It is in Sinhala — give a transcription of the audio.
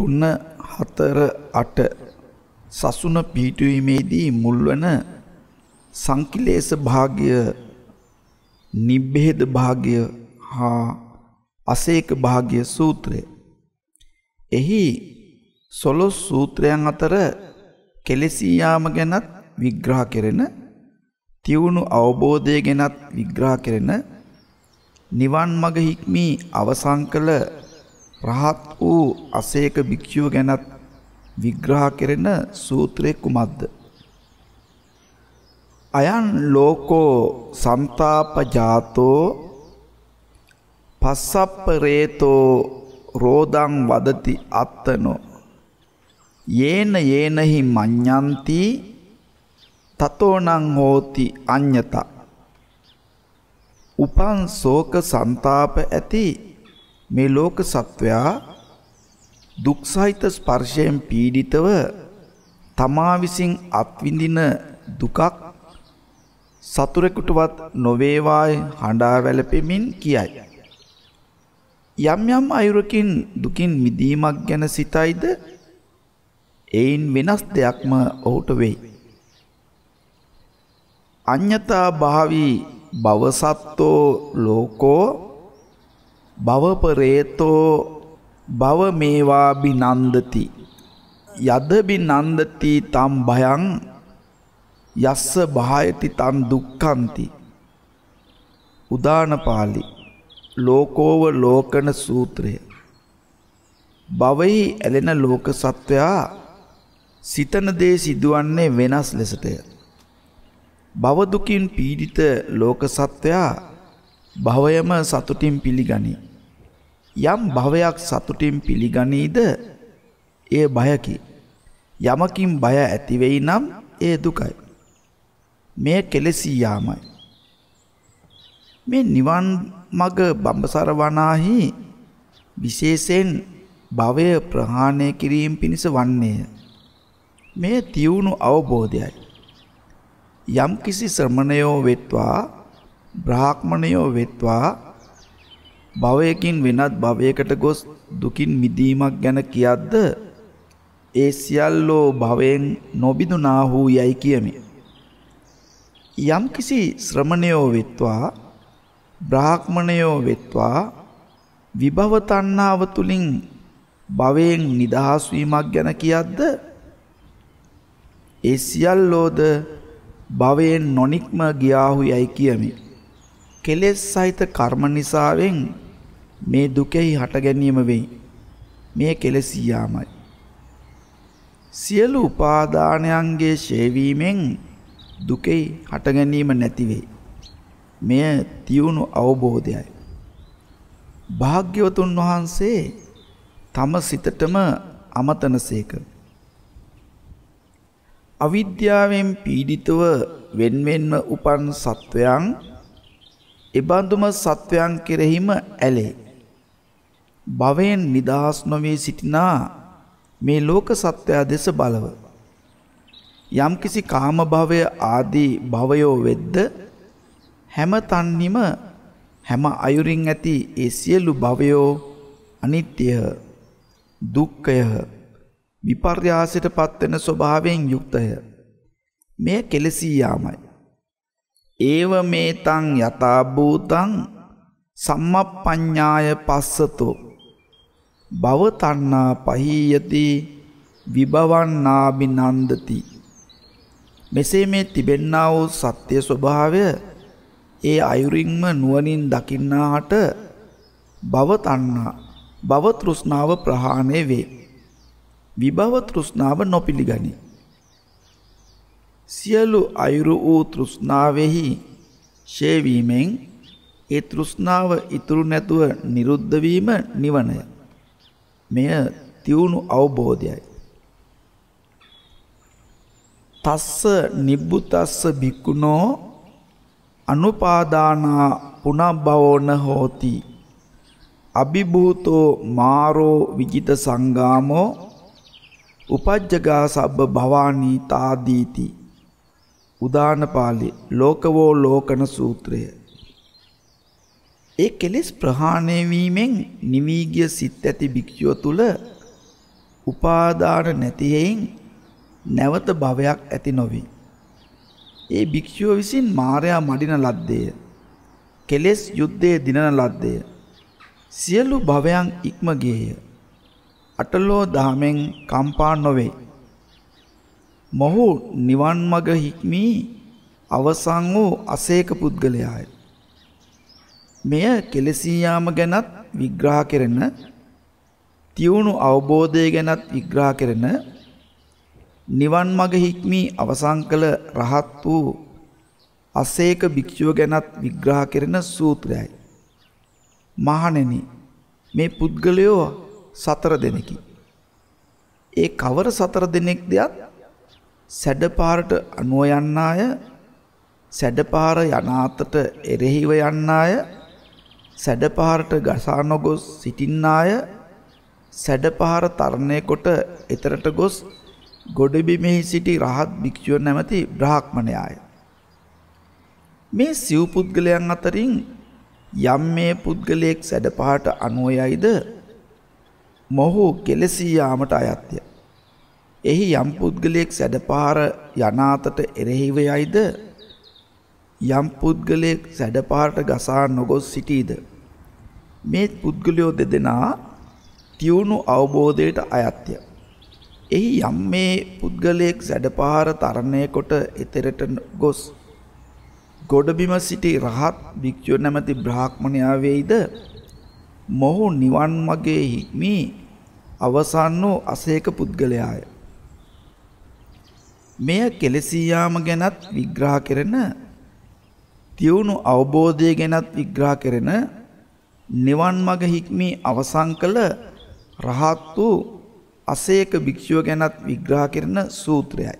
තුන හතර අට සසුන පිහිටුවීමේදී මුල්වන සංකිලේශ භාග්‍ය නිබ්බේද භාග්‍ය හා අසේක භාග්‍ය සූත්‍රය. එහි සොලොස් සූත්‍රයන් අතර කෙලෙසී යාම ගැනත් විග්‍රහ කෙරෙන තියුණු අවබෝධය ගැනත් විග්‍රහ කෙරෙන නිවන් මඟ හික්මී අවසන් කළ රහත් වූ අසේක භික්ෂුව ගැනත් විග්‍රහ කෙරෙන සූත්‍රය කුමක්ද? අයන් ලෝකෝ සන්තාපජාතෝ පස්සප්පරේතෝ රෝදං වදති අත්තනෝ යේන යේනහි මඤ්ඤන්ති තතෝනං හෝති අඤ්ඤත උපං ශෝක සන්තාප ඇති මේ ලෝක සත්වයා දුක් සහිත ස්පර්ශයෙන් පීඩිතව තමා විසින් අත්විඳින දුකක් සතුරෙකුටවත් නොවේවායි හඬා වැළපෙමින් කියයි. යම් යම් අයුරකින් දුකින් මිදීමක් ගැන සිතයිද එයින් වෙනස් දෙයක්ම ඔහුට වෙයි. අඤ්ඤතා භාවී භවසත්තෝ ලෝකෝ භවපරේතෝ භව මේවා බිනන්දති යද බිනන්දති තම් භයං යස්ස බායති තන් දුක්ඛන්ති උදානපාලි ලෝකෝව ලෝකන සූත්‍රය භවයි ඇලෙන ලෝක සත්වයා සිතන දේ සිදුවන්නේ වෙනස් ලෙසටය භව දුකින් පීඩිත ලෝක සත්වයා භවයම සතුටින් පිළිගනී යම් භවයක් සතුටින් පිළිගනීද ඒ බයකි. යමකින් බය ඇතිවෙයි නම් ඒ දුකයි. මේ කෙලෙසී යාමයි. මේ නිවන් මග බඹසර වනාහි විශේෂයෙන් භවය ප්‍රහාණය කිරීම පිණිස වන්නේය. මේ තියුණු අවබෝධයයි. යම් කිසි ශ්‍රමණයෝ වෙත්වා බ්‍රාහ්මණයෝ වෙත්වා භවයකින් වෙනත් භවයකට ගොස් දුකින් මිදීමක් ගැන කියද්ද ඒ සියල්ලෝ භවයෙන් නොබිදුනා වූ යයි කියමි. යම් කිසි ශ්‍රමණයෝ වෙත්වා බ්‍රාහ්මණයෝ වෙත්වා විභව තණ්හාව තුලින් භවයෙන් නිදහස් වීමක් ගැන කියද්ද ඒ සියල්ලෝද භවයෙන් නොනික්ම ගියාහු යයි කියමි. කෙලෙස් සහිත කර්ම නිසාවෙන් මේ දුකෙහි හට ගැනීම වෙයි. මේ කෙලෙසියාමයි. සියලු උපාදානයන්ගේ ශේවීමෙන් දුකෙහි හට ගැනීම නැති වෙයි. මෙය තියුණු අවබෝධයයි. භාග්‍යවතුන් වහන්සේ තම සිතටම අමතනසේක. අවිද්‍යාවෙන් පීඩිතව වෙන්වෙන්ව උපන් සත්වයන් එබඳුම සත්වයන් කෙරෙහිම ඇලේ. භවයෙන් නිදහස් නොවී සිටිනා මේ ලෝක සත්වයා දෙස බලව. යම්කිසි කාම භවය ආදී භවයෝ වෙද්ද හැම තන්නිම හැම අයුරින් ඇති ඒ සියලු භවයෝ අනිත්‍යය දුක්ඛය විපර්යාසයට පත්වෙන ස්වභාවයෙන් යුක්තය. මෙය කෙලෙසී යාමයි. ඒව මේතං යථාභූතං සම්මප්පඤ්ඤාය පස්සතෝ භවතණ්ණා පහීයති විභවන්නාබි නන්දති මෙසේ මේ තිබෙන්නා වූ සත්‍ය ස්වභාවය ඒ අයුරින්ම නුවණින් දකින්නාට භවතණ්ණා භව තෘෂ්ණාව ප්‍රහාණය වේ විභව තෘෂ්ණාව නොපිළිගනී සියලු අයුරු වූ තෘෂ්ණාවෙහි ශේවීමෙන් ඒ තෘෂ්ණාව ඉතුරු නැතුව නිරුද්ධ වීම නිවනය. මෙය තියුණු අවබෝධයයි. තස්ස නිබ්බුතස්ස භික්ඛුනෝ අනුපාදානා පුනබ්බවෝන හෝති. අභිභූතෝ මාරෝ විජිත සංගාමෝ උපජ්ජගා සබ්බ භවානී තාදීති. උදානපාලි ලෝකවෝ ලෝකන සූත්‍රය. ඒ කෙලෙස් ප්‍රහාණය වීමෙන් නිවීගිය සිත් ඇති භික්ෂුව තුල උපාදාන නැති හේයින් නැවත භවයක් ඇති නොවේ. ඒ භික්ෂුව විසින් මායя මඩින ලද්දේ. කෙලෙස් යුද්ධයේ දිනන ලද්දේ. සියලු භවයන් ඉක්ම ගියේය. අටලෝ දහමෙන් කම්පා නොවේ. මොහු නිවන් මඟ හික්මී අවසන් වූ අසේක පුද්ගලයාය. මෙය කෙලසියාම ගැනත් විග්‍රහ කරන තියුණු අවබෝධය ගැනත් විග්‍රහ කරන නිවන් මඟ හික්මී අවසන් කළ රහත් වූ අසේක භික්ෂුව ගැනත් විග්‍රහ කරන සූත්‍රයයි. මහණෙනි මේ පුද්ගලයෝ සතර දෙනෙකි. ඒ කවර සතර දෙනෙක් දෙයක් සැඩපාරට අනුව යන්න අය සැඩපාර යනාතට එරෙහිව යන්න අය සැඩපාරට ගසා නොගොස් සිටින්න අය සැඩපාර තරණය කොට එතරට ගොස් ගොඩබිමෙහි සිටි රහත් භික්ෂුව නැමැති බ්‍රාහ්මණයාය. මේ සිව් පුද්ගලයන් අතරින් යම් මේ පුද්ගලයෙක් සැඩපහට අනුව යයිද මොහු කෙලෙසී යාමට අයත්ය. එහි යම් පුද්ගලයෙක් සැඩපාර යනාතට එරෙහිව යයිද යම් පුද්ගලයෙක් සැඩපාරට ගසා නොගොස් සිටීද මේ පුද්ගලයෝ දෙදෙනා තියුණු අවබෝධයට අයත්ය. එහි යම් මේ පුද්ගලයෙක් සැඩපාර තරණය කොට එතෙරට ගොස් ගොඩබිම සිටි රහත් භික්‍ෂුව නැමැති බ්‍රාහ්මණයා වෙයිද මොහු නිවන් මගේ හික්මී අවසන් වූ අසේක පුද්ගලයාය. මෙය කෙලෙසියාම ගැනත් විග්‍රහ කරන තියුණු අවබෝධය ගැනත් විග්‍රහ කරන නිවන් මඟ හික්මී අවසන් කළ රහත් වූ අසේක භික්ෂුව ගැනත් විග්‍රහ කරන සූත්‍රයයි.